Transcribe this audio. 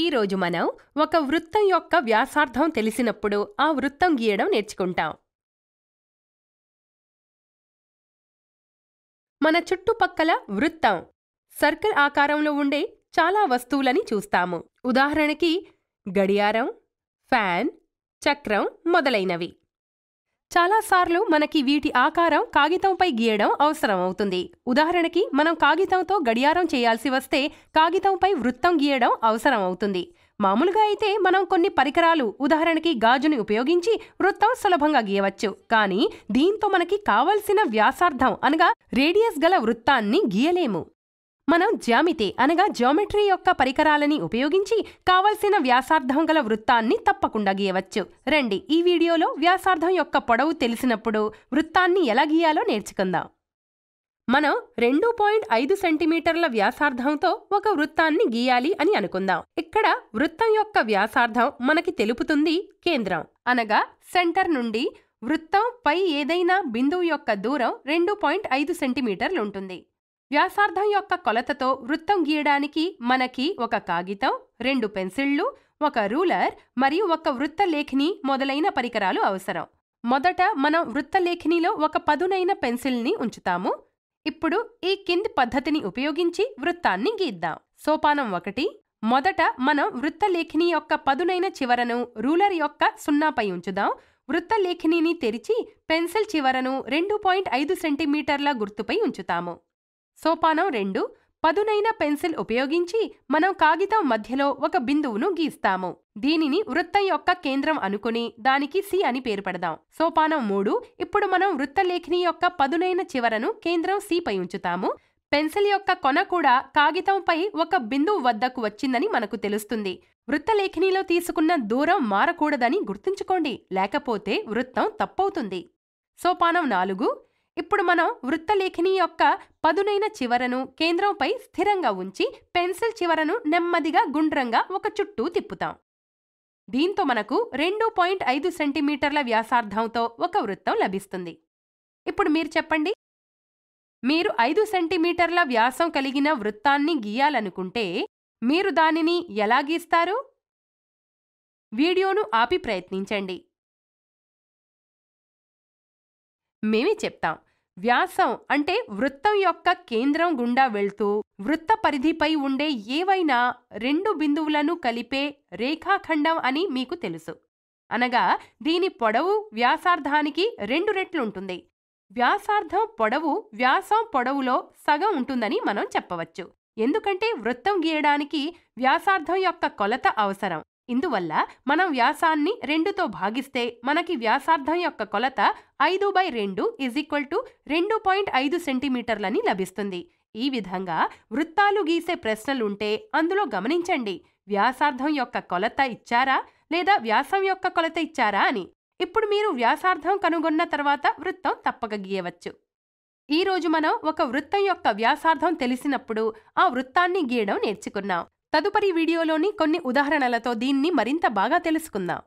ఈరోజు మనం ఒక వృత్తం యొక్క వ్యాసార్థం తెలిసినప్పుడు ఆ వృత్తం గీయడం నేర్చుకుంటాం మన చుట్టుపక్కల వృత్తం సర్కిల్ ఆకారంలో ఉండే చాలా వస్తువులని చూస్తాము ఉదాహరణకి గడియారం ఫ్యాన్ చక్రం మొదలైనవి చాలాసార్లు మనకి వీటి ఆకారం కాగితంపై గీయడం అవసరం అవుతుంది ఉదాహరణకి మనం కాగితంతో గడియారం చేయాల్సి వస్తే కాగితంపై వృత్తం గీయడం అవసరం అవుతుంది మామూలుగా అయితే మనం కొన్ని పరికరాలు ఉదాహరణకి గాజుని ఉపయోగించి వృత్తం సులభంగా గీయవచ్చు కానీ దీంతో మనకి కావలసిన వ్యాసార్థం అనగా రేడియస్ గల వృత్తాన్ని గీయలేము మనం జ్యామితి అనగా జ్యామెట్రీ యొక్క పరికరాలని ఉపయోగించి కావలసిన వ్యాసార్థం గల వృత్తాన్ని తప్పకుండా గీయవచ్చు రండి ఈ వీడియోలో వ్యాసార్థం యొక్క పొడవు తెలిసినప్పుడు వృత్తాన్ని ఎలా గీయాలో నేర్చుకుందాం మనం రెండు పాయింట్ ఐదు సెంటీమీటర్ల వ్యాసార్థంతో ఒక వృత్తాన్ని గీయాలి అని అనుకుందాం ఇక్కడ వృత్తం యొక్క వ్యాసార్థం మనకి తెలుపుతుంది కేంద్రం అనగా సెంటర్ నుండి వృత్తం పై ఏదైనా బిందువు యొక్క దూరం రెండు పాయింట్ ఐదు సెంటీమీటర్లుంటుంది వ్యాసార్థం యొక్క కొలతతో వృత్తం గీయడానికి మనకి ఒక కాగితం రెండు పెన్సిళ్లు ఒక రూలర్ మరియు ఒక వృత్తలేఖిని మొదలైన పరికరాలు అవసరం మొదట మనం వృత్తలేఖినిలో ఒక పదునైన పెన్సిల్ని ఉంచుతాము ఇప్పుడు ఈ కింది పద్ధతిని ఉపయోగించి వృత్తాన్ని గీద్దాం సోపానం ఒకటి మొదట మనం వృత్తలేఖిని యొక్క పదునైన చివరను రూలర్ యొక్క సున్నాపై ఉంచుదాం వృత్తలేఖినిని తెరిచి పెన్సిల్ చివరను రెండు పాయింట్ ఐదు సెంటీమీటర్ల గుర్తుపై ఉంచుతాము సోపానం రెండు పదునైన పెన్సిల్ ఉపయోగించి మనం కాగితం మధ్యలో ఒక బిందువును గీస్తాము దీనిని వృత్తం యొక్క కేంద్రం అనుకుని దానికి సి అని పేరు పెడదాం సోపానం మూడు ఇప్పుడు మనం వృత్తలేఖిని యొక్క పదునైన చివరను కేంద్రం సి పై ఉంచుతాము పెన్సిల్ యొక్క కొన కూడా కాగితంపై ఒక బిందువు వద్దకు వచ్చిందని మనకు తెలుస్తుంది వృత్తలేఖినిలో తీసుకున్న దూరం మారకూడదని గుర్తుంచుకోండి లేకపోతే వృత్తం తప్పవుతుంది సోపానం నాలుగు ఇప్పుడు మనం వృత్తలేఖిని యొక్క పదునైన చివరను కేంద్రంపై స్థిరంగా ఉంచి పెన్సిల్ చివరను నెమ్మదిగా గుండ్రంగా ఒక చుట్టూ తిప్పుతాం దీంతో మనకు రెండు పాయింట్ ఐదు సెంటీమీటర్ల వ్యాసార్థంతో ఒక వృత్తం లభిస్తుంది ఇప్పుడు మీరు చెప్పండి మీరు ఐదు సెంటీమీటర్ల వ్యాసం కలిగిన వృత్తాన్ని గీయాలనుకుంటే మీరు దానిని ఎలా గీస్తారు వీడియోను ఆపి ప్రయత్నించండి మేమే చెప్తాం వ్యాసం అంటే వృత్తం యొక్క కేంద్రం గుండా వెళ్తూ వృత్త పరిధిపై ఉండే ఏవైనా రెండు బిందువులను కలిపే రేఖాఖండం అని మీకు తెలుసు అనగా దీని పొడవు వ్యాసార్థానికి రెండు రెట్లుంటుంది వ్యాసార్థం పొడవు వ్యాసం పొడవులో సగం ఉంటుందని మనం చెప్పవచ్చు ఎందుకంటే వృత్తం గీయడానికి వ్యాసార్థం యొక్క కొలత అవసరం ఇందువల్ల మనం వ్యాసాన్ని రెండుతో భాగిస్తే మనకి వ్యాసార్థం యొక్క కొలత ఐదు బై రెండు ఇజ్ ఈక్వల్ టు రెండు పాయింట్ ఐదు సెంటీమీటర్లని లభిస్తుంది ఈ విధంగా వృత్తాలు గీసే ప్రశ్నలుంటే అందులో గమనించండి వ్యాసార్థం యొక్క కొలత ఇచ్చారా లేదా వ్యాసం యొక్క కొలత ఇచ్చారా అని ఇప్పుడు మీరు వ్యాసార్థం కనుగొన్న తర్వాత వృత్తం తప్పక గీయవచ్చు ఈరోజు మనం ఒక వృత్తం యొక్క వ్యాసార్థం తెలిసినప్పుడు ఆ వృత్తాన్ని గీయడం నేర్చుకున్నాం తదుపరి వీడియోలోని కొన్ని ఉదాహరణలతో దీన్ని మరింత బాగా తెలుసుకుందాం